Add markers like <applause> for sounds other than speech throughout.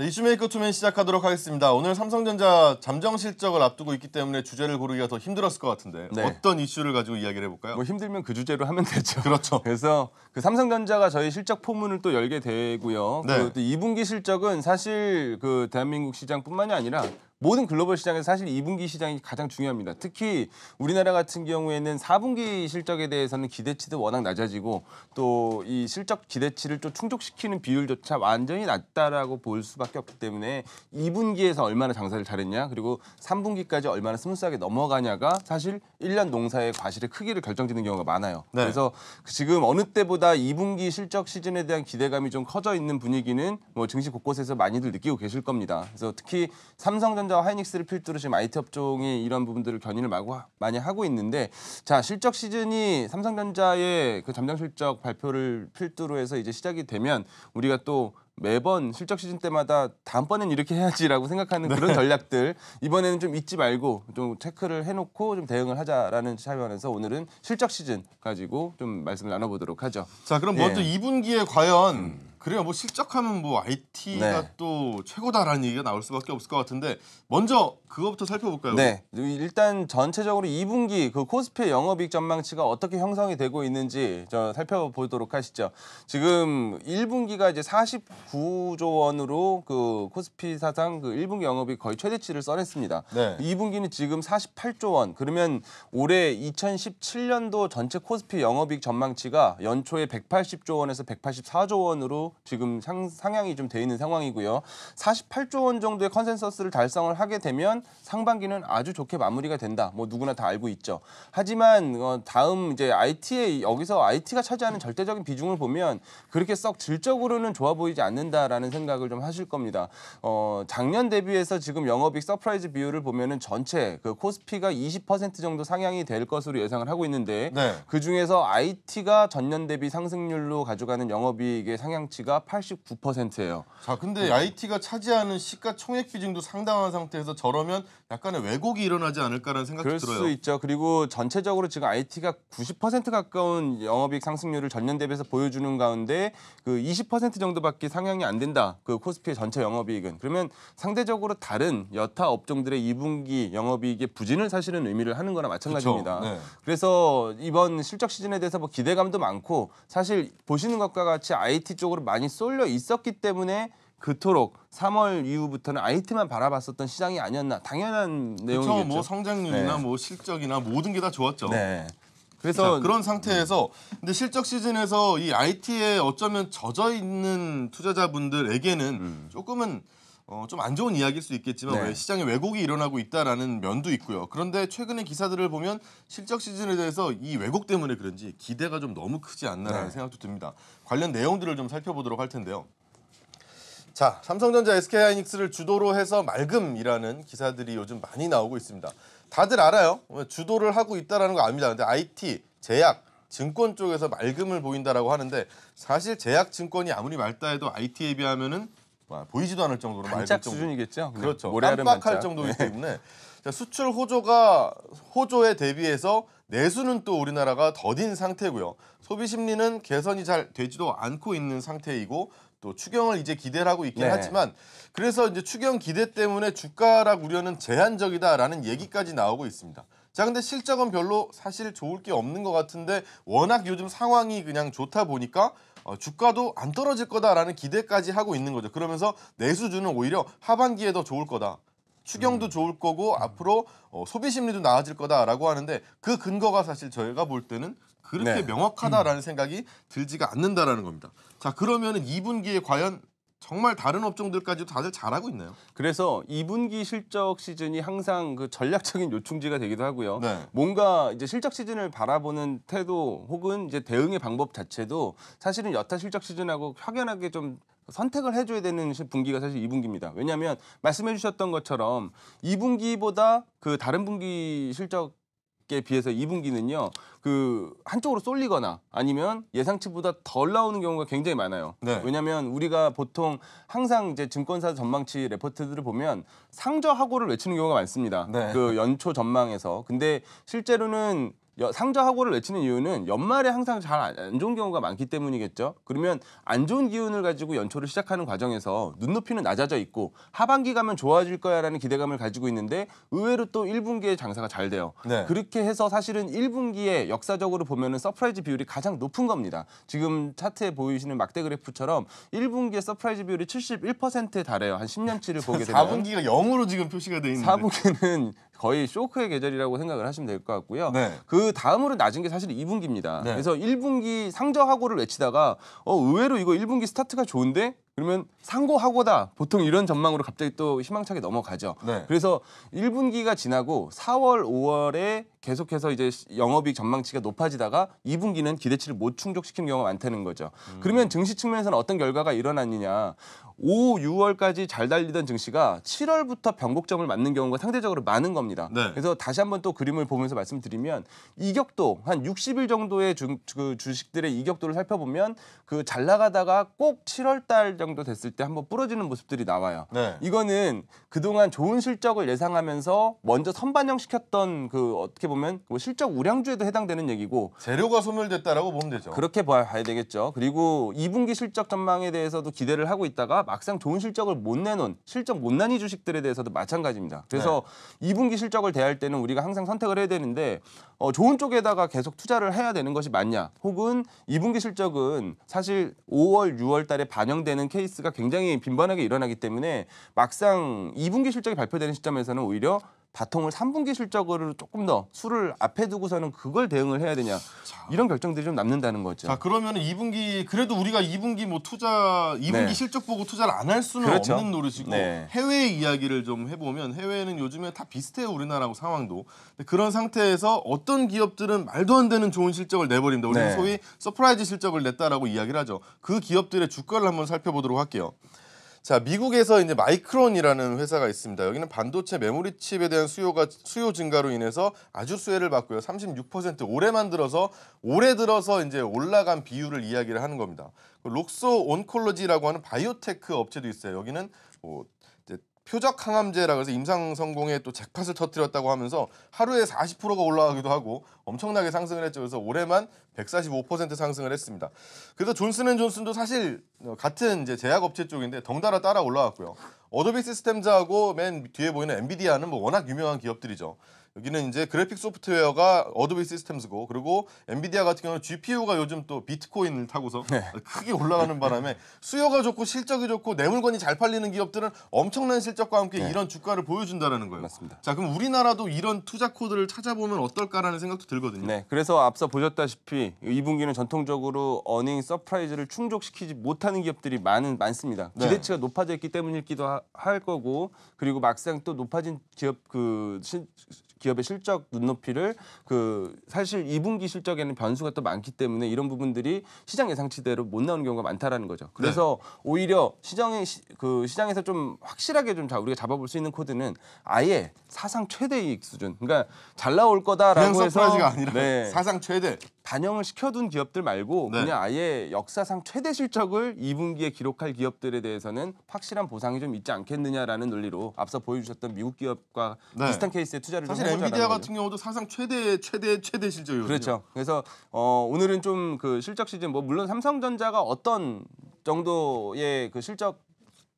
네, 이슈메이커 투맨 시작하도록 하겠습니다. 오늘 삼성전자 잠정 실적을 앞두고 있기 때문에 주제를 고르기가 더 힘들었을 것 같은데 네. 어떤 이슈를 가지고 이야기를 해볼까요? 뭐 힘들면 그 주제로 하면 되죠. <laughs> 그렇죠. 그래서 그 삼성전자가 저희 실적 포문을 또 열게 되고요. 네. 그 2분기 실적은 사실 그 대한민국 시장뿐만이 아니라 모든 글로벌 시장에서 사실 2분기 시장이 가장 중요합니다. 특히 우리나라 같은 경우에는 4분기 실적에 대해서는 기대치도 워낙 낮아지고 또 이 실적 기대치를 또 충족시키는 비율조차 완전히 낮다라고 볼 수밖에 없기 때문에 2분기에서 얼마나 장사를 잘했냐 그리고 3분기까지 얼마나 스무스하게 넘어가냐가 사실 1년 농사의 과실의 크기를 결정짓는 경우가 많아요. 네. 그래서 지금 어느 때보다 2분기 실적 시즌에 대한 기대감이 좀 커져 있는 분위기는 뭐 증시 곳곳에서 많이들 느끼고 계실 겁니다. 그래서 특히 삼성전자 삼성전자와 하이닉스를 필두로 지금 IT 업종이 이런 부분들을 견인을 마구 하, 많이 하고 있는데 자 실적 시즌이 삼성전자의 그 잠정 실적 발표를 필두로 해서 이제 시작이 되면 우리가 또 매번 실적 시즌 때마다 다음번엔 이렇게 해야지라고 생각하는 네. 그런 전략들 이번에는 좀 잊지 말고 좀 체크를 해놓고 좀 대응을 하자라는 차원에서 오늘은 실적 시즌 가지고 좀 말씀을 나눠보도록 하죠. 자 그럼 먼저 뭐 예. 2분기에 과연 음. 그래요. 뭐 실적하면 뭐 IT가 네. 또 최고다라는 얘기가 나올 수밖에 없을 것 같은데 먼저 그거부터 살펴볼까요? 네. 일단 전체적으로 이분기 그 코스피 영업이익 전망치가 어떻게 형성이 되고 있는지 저 살펴보도록 하시죠. 지금 1분기가 이제 49조 원으로 그 코스피 사상 그 1분기 영업이 거의 최대치를 써냈습니다. 네. 2분기는 지금 48조 원. 그러면 올해 2017년도 전체 코스피 영업이익 전망치가 연초에 180조 원에서 184조 원으로 지금 상, 향이 좀 돼 있는 상황이고요. 48조 원 정도의 컨센서스를 달성을 하게 되면 상반기는 아주 좋게 마무리가 된다. 뭐 누구나 다 알고 있죠. 하지만 어, 다음 이제 IT에 여기서 IT가 차지하는 절대적인 비중을 보면 그렇게 썩 질적으로는 좋아 보이지 않는다라는 생각을 좀 하실 겁니다. 어, 작년 대비해서 지금 영업이익 서프라이즈 비율을 보면은 전체 그 코스피가 20% 정도 상향이 될 것으로 예상을 하고 있는데 네. 그 중에서 IT가 전년 대비 상승률로 가져가는 영업이익의 상향치 IT가 89%예요. 자, 근데 음. 네. IT가 차지하는 시가총액 비중도 상당한 상태에서 저러면 약간의 왜곡이 일어나지 않을까라는 생각이 들어요. 그럴 수 있죠. 그리고 전체적으로 지금 IT가 90% 가까운 영업이익 상승률을 전년 대비해서 보여주는 가운데 그 20% 정도밖에 상향이 안 된다. 그 코스피의 전체 영업이익은. 그러면 상대적으로 다른 여타 업종들의 2분기 영업이익의 부진을 사실은 의미를 하는 거나 마찬가지입니다. 네. 그래서 이번 실적 시즌에 대해서 뭐 기대감도 많고 사실 보시는 것과 같이 IT 쪽으로 많이 쏠려 있었기 때문에 그토록 3월 이후부터는 아이트만 바라봤었던 시장이 아니었나 당연한 내용이죠 그렇죠. 뭐 성장률이나 네. 뭐 실적이나 모든 게 다 좋았죠. 네. 그래서 자, 그런 상태에서 근데 실적 시즌에서 이 IT에 어쩌면 젖어 있는 투자자분들에게는 음. 조금은 어, 좀 안 좋은 이야기일 수 있겠지만 네. 시장에 왜곡이 일어나고 있다라는 면도 있고요. 그런데 최근의 기사들을 보면 실적 시즌에 대해서 이 왜곡 때문에 그런지 기대가 좀 너무 크지 않나라는 네. 생각도 듭니다. 관련 내용들을 좀 살펴보도록 할 텐데요. 자, 삼성전자 SK하이닉스를 주도로 해서 맑음이라는 기사들이 요즘 많이 나오고 있습니다. 다들 알아요. 주도를 하고 있다는 라거 압니다. 근데 IT, 제약, 증권 쪽에서 맑음을 보인다라고 하는데 사실 제약 증권이 아무리 맑다 해도 IT에 비하면은 아, 보이지도 않을 정도로 반짝 수준이겠죠. 그렇죠. 깜빡할 정도이기 네. 때문에 자, 수출 호조가 호조에 대비해서 내수는 또 우리나라가 더딘 상태고요. 소비 심리는 개선이 잘 되지도 않고 있는 상태이고 또 추경을 이제 기대를 하고 있긴 네. 하지만 그래서 이제 추경 기대 때문에 주가락 우려는 제한적이다라는 얘기까지 나오고 있습니다. 자 근데 실적은 별로 사실 좋을 게 없는 것 같은데 워낙 요즘 상황이 그냥 좋다 보니까 어, 주가도 안 떨어질 거다라는 기대까지 하고 있는 거죠. 그러면서 내수주는 오히려 하반기에 더 좋을 거다. 추경도 음. 좋을 거고 음. 앞으로 어, 소비 심리도 나아질 거다라고 하는데 그 근거가 사실 저희가 볼 때는 그렇게 네. 명확하다라는 음. 생각이 들지가 않는다라는 겁니다. 자 그러면은 2분기에 과연 정말 다른 업종들까지도 다들 잘하고 있네요. 그래서 2분기 실적 시즌이 항상 그 전략적인 요충지가 되기도 하고요. 네. 뭔가 이제 실적 시즌을 바라보는 태도 혹은 이제 대응의 방법 자체도 사실은 여타 실적 시즌하고 확연하게 좀 선택을 해줘야 되는 분기가 사실 2분기입니다. 왜냐하면 말씀해 주셨던 것처럼 2분기보다 그 다른 분기 실적 게 비해서 2분기는요. 그 한쪽으로 쏠리거나 아니면 예상치보다 덜 나오는 경우가 굉장히 많아요. 네. 왜냐하면 우리가 보통 항상 이제 증권사 전망치 레포트들을 보면 상저하고를 외치는 경우가 많습니다. 네. 그 연초 전망에서 근데 실제로는 상자하고를 외치는 이유는 연말에 항상 잘 안 좋은 경우가 많기 때문이겠죠. 그러면 안 좋은 기운을 가지고 연초를 시작하는 과정에서 눈높이는 낮아져 있고 하반기 가면 좋아질 거야라는 기대감을 가지고 있는데 의외로 또 1분기에 장사가 잘 돼요. 네. 그렇게 해서 사실은 1분기에 역사적으로 보면은 서프라이즈 비율이 가장 높은 겁니다. 지금 차트에 보이시는 막대 그래프처럼 1분기에 서프라이즈 비율이 71%에 달해요. 한 10년치를 보게 <laughs> 되면 4분기가 0으로 지금 표시가 돼 있는데 4분기는 거의 쇼크의 계절이라고 생각을 하시면 될 것 같고요. 네. 그 다음으로 낮은 게 사실 2분기입니다. 네. 그래서 1분기 상저하고를 외치다가 어 의외로 이거 1분기 스타트가 좋은데 그러면 상고하고다 보통 이런 전망으로 갑자기 또 희망차게 넘어가죠. 네. 그래서 1분기가 지나고 4월, 5월에 계속해서 이제 영업이익 전망치가 높아지다가 2분기는 기대치를 못 충족시키는 경우가 많다는 거죠. 음. 그러면 증시 측면에서는 어떤 결과가 일어났느냐. 5, 6월까지 잘 달리던 증시가 7월부터 변곡점을 맞는 경우가 상대적으로 많은 겁니다. 네. 그래서 다시 한번 또 그림을 보면서 말씀드리면 이격도 한 60일 정도의 주, 그 주식들의 이격도를 살펴보면 그 잘 나가다가 꼭 7월 달 정도 정도 됐을 때 한번 부러지는 모습들이 나와요. 네. 이거는 그동안 좋은 실적을 예상하면서 먼저 선반영 시켰던 그 어떻게 보면 그 실적 우량주에도 해당되는 얘기고 재료가 소멸됐다라고 보면 되죠. 그렇게 봐야 되겠죠. 그리고 2분기 실적 전망에 대해서도 기대를 하고 있다가 막상 좋은 실적을 못 내놓은 실적 못난이 주식들에 대해서도 마찬가지입니다. 그래서 네. 2분기 실적을 대할 때는 우리가 항상 선택을 해야 되는데 어, 좋은 쪽에다가 계속 투자를 해야 되는 것이 맞냐 혹은 2분기 실적은 사실 5월, 6월 달에 반영되는 케이스가 굉장히 빈번하게 일어나기 때문에 막상 2분기 실적이 발표되는 시점에서는 오히려 바통을 3분기 실적으로 조금 더 수를 앞에 두고서는 그걸 대응을 해야 되냐 자. 이런 결정들이 좀 남는다는 거죠. 자 그러면 2분기 그래도 우리가 2분기 뭐 투자 2분기 네. 실적 보고 투자를 안 할 수는 그렇죠. 없는 노릇이고 네. 해외 이야기를 좀 해보면 해외는 요즘에 다 비슷해요 우리나라하고 상황도 그런 상태에서 어떤 기업들은 말도 안 되는 좋은 실적을 내버립니다. 우리는 네. 소위 서프라이즈 실적을 냈다라고 이야기를 하죠. 그 기업들의 주가를 한번 살펴보도록 할게요. 자, 미국에서 이제 마이크론이라는 회사가 있습니다. 여기는 반도체 메모리 칩에 대한 수요가 수요 증가로 인해서 아주 수혜를 받고요. 36% 올해만 들어서 올해 들어서 이제 올라간 비율을 이야기를 하는 겁니다. 그 록소 온콜로지라고 하는 바이오테크 업체도 있어요. 여기는 뭐 표적 항암제라 그래서 임상 성공에 또 잭팟을 터뜨렸다고 하면서 하루에 40%가 올라가기도 하고 엄청나게 상승을 했죠. 그래서 올해만 145% 상승을 했습니다. 그래서 존슨앤존슨도 사실 같은 이제 제약업체 쪽인데 덩달아 따라 올라왔고요. 어도비 시스템즈하고 맨 뒤에 보이는 엔비디아는 뭐 워낙 유명한 기업들이죠. 여기는 이제 그래픽 소프트웨어가 어드비 시스템스고 그리고 엔비디아 같은 경우는 GPU가 요즘 또 비트코인을 타고서 네. 크게 올라가는 바람에 수요가 좋고 실적이 좋고 내 물건이 잘 팔리는 기업들은 엄청난 실적과 함께 네. 이런 주가를 보여준다라는 거예요. 맞습니다. 자 그럼 우리나라도 이런 투자 코드를 찾아보면 어떨까라는 생각도 들거든요. 네, 그래서 앞서 보셨다시피 2분기는 전통적으로 어닝 서프라이즈를 충족시키지 못하는 기업들이 많은 많습니다. 네. 기대치가 높아져 있기 때문일기도할 거고 그리고 막상 또 높아진 기업 그 신, 기업의 실적 눈높이를 그 사실 2분기 실적에는 변수가 또 많기 때문에 이런 부분들이 시장 예상치대로 못 나오는 경우가 많다라는 거죠. 네. 그래서 네. 오히려 시장의 그 시장에서 좀 확실하게 좀 자, 우리가 잡아볼 수 있는 코드는 아예 사상 최대 이익 수준. 그러니까 잘 나올 거다라고 해서 네. 사상 최대. 반영을 시켜둔 기업들 말고 네. 그냥 아예 역사상 최대 실적을 2분기에 기록할 기업들에 대해서는 확실한 보상이 좀 있지 않겠느냐라는 논리로 앞서 보여주셨던 미국 기업과 네. 비슷한 케이스에 투자를 사실 엔비디아 같은 경우도 사상 최대 최대 최대 실적이거요 그렇죠. 그래서 어, 오늘은 좀 그 실적 시즌 뭐 물론 삼성전자가 어떤 정도의 그 실적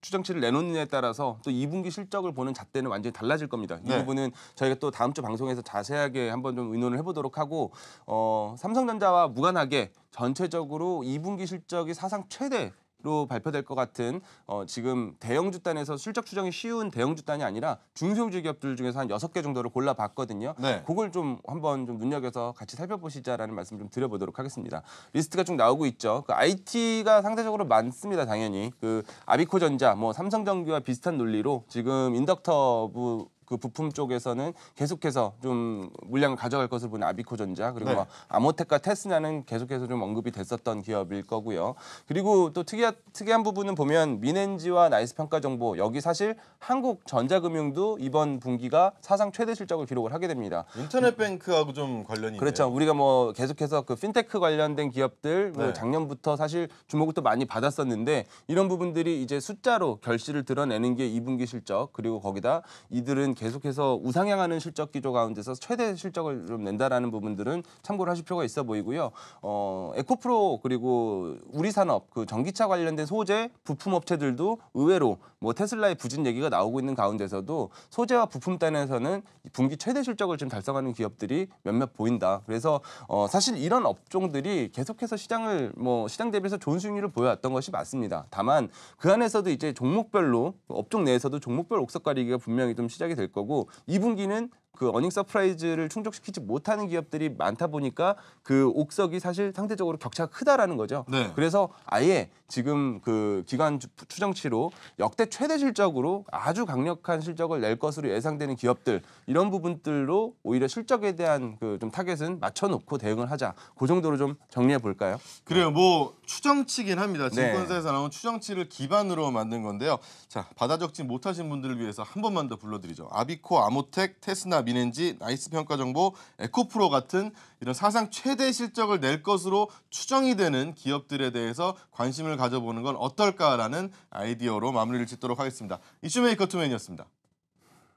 추정치를 내놓느냐에 따라서 또 2분기 실적을 보는 잣대는 완전히 달라질 겁니다. 이 네. 부분은 저희가 또 다음 주 방송에서 자세하게 한번 좀 의논을 해보도록 하고 어, 삼성전자와 무관하게 전체적으로 2분기 실적이 사상 최대 로 발표될 것 같은 어, 지금 대형 주단에서 실적 추정이 쉬운 대형 주단이 아니라 중소형주 기업들 중에서 한 여섯 개 정도를 골라봤거든요. 네. 그걸 좀 한번 좀 눈여겨서 같이 살펴보시자라는 말씀 좀 드려보도록 하겠습니다. 리스트가 쭉 나오고 있죠. 그 IT가 상대적으로 많습니다. 당연히 그 아비코전자, 뭐 삼성전기와 비슷한 논리로 지금 인덕터부 그 부품 쪽에서는 계속해서 좀 물량을 가져갈 것을 보는 아비코전자 그리고 네. 아모텍과 테스나는 계속해서 좀 언급이 됐었던 기업일 거고요. 그리고 또 특이한 특이한 부분은 보면 미넨지와 나이스 평가 정보 여기 사실 한국 전자금융도 이번 분기가 사상 최대 실적을 기록을 하게 됩니다. 인터넷 뱅크하고 좀 관련이 그렇죠. 있네요. 우리가 뭐 계속해서 그 핀테크 관련된 기업들 뭐 네. 작년부터 사실 주목을 또 많이 받았었는데 이런 부분들이 이제 숫자로 결실을 드러내는 게 2분기 실적 그리고 거기다 이들은 계속해서 우상향하는 실적 기조 가운데서 최대 실적을 좀 낸다라는 부분들은 참고를 하실 필요가 있어 보이고요. 어, 에코프로 그리고 우리 산업 그 전기차 관련된 소재 부품 업체들도 의외로 뭐 테슬라의 부진 얘기가 나오고 있는 가운데서도 소재와 부품 단에서는 분기 최대 실적을 지금 달성하는 기업들이 몇몇 보인다. 그래서 어, 사실 이런 업종들이 계속해서 시장을 뭐 시장 대비해서 좋은 수익률을 보여왔던 것이 맞습니다. 다만 그 안에서도 이제 종목별로 업종 내에서도 종목별 옥석 가리기가 분명히 좀 시작이 될 거고 2분기는 그 어닝 서프라이즈를 충족시키지 못하는 기업들이 많다 보니까 그 옥석이 사실 상대적으로 격차가 크다라는 거죠. 네. 그래서 아예 지금 그 기간 추정치로 역대 최대 실적으로 아주 강력한 실적을 낼 것으로 예상되는 기업들 이런 부분들로 오히려 실적에 대한 그 좀 타겟은 맞춰놓고 대응을 하자. 그 정도로 좀 정리해 볼까요? 그래요. 네. 뭐 추정치긴 합니다. 네. 증권사에서 네. 나온 추정치를 기반으로 만든 건데요. 자 받아 적지 못하신 분들을 위해서 한 번만 더 불러드리죠. 아비코, 아모텍, 테스나 헬라 미넨지 나이스 평가 정보 에코프로 같은 이런 사상 최대 실적을 낼 것으로 추정이 되는 기업들에 대해서 관심을 가져보는 건 어떨까라는 아이디어로 마무리를 짓도록 하겠습니다. 이슈메이커 투맨이었습니다.